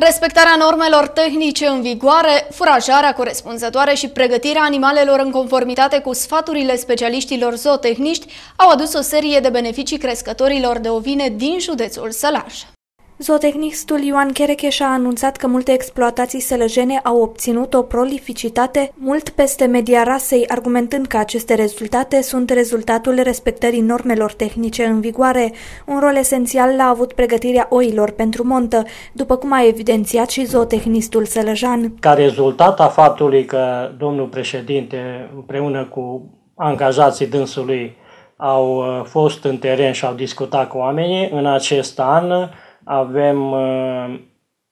Respectarea normelor tehnice în vigoare, furajarea corespunzătoare și pregătirea animalelor în conformitate cu sfaturile specialiștilor zootehniști au adus o serie de beneficii crescătorilor de ovine din județul Sălaș. Zootehnistul Ioan Cherecheș a anunțat că multe exploatații sălăjene au obținut o prolificitate mult peste media rasei, argumentând că aceste rezultate sunt rezultatul respectării normelor tehnice în vigoare. Un rol esențial l-a avut pregătirea oilor pentru montă, după cum a evidențiat și zootehnistul sălăjan. Ca rezultat a faptului că domnul președinte, împreună cu angajații dânsului, au uh, fost în teren și au discutat cu oamenii, în acest an avem uh,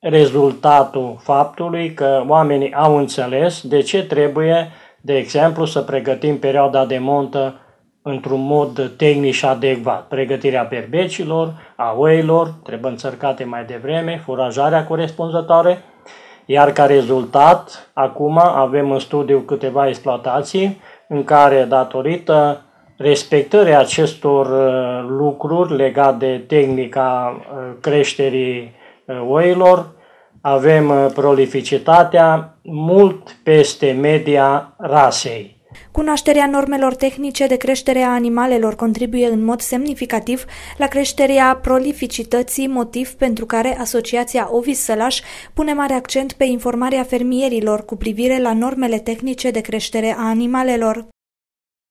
rezultatul faptului că oamenii au înțeles de ce trebuie, de exemplu, să pregătim perioada de montă într-un mod tehnic și adecvat. Pregătirea berbecilor, a oilor, trebuie înțărcate mai devreme, furajarea corespunzătoare, iar ca rezultat, acum avem în studiu câteva exploatații în care, datorită respectării acestor lucruri, uh, lucruri legate de tehnica uh, creșterii uh, oilor. Avem uh, prolificitatea mult peste media rasei. Cunoașterea normelor tehnice de creștere a animalelor contribuie în mod semnificativ la creșterea prolificității, motiv pentru care Asociația Ovis Sălaș pune mare accent pe informarea fermierilor cu privire la normele tehnice de creștere a animalelor.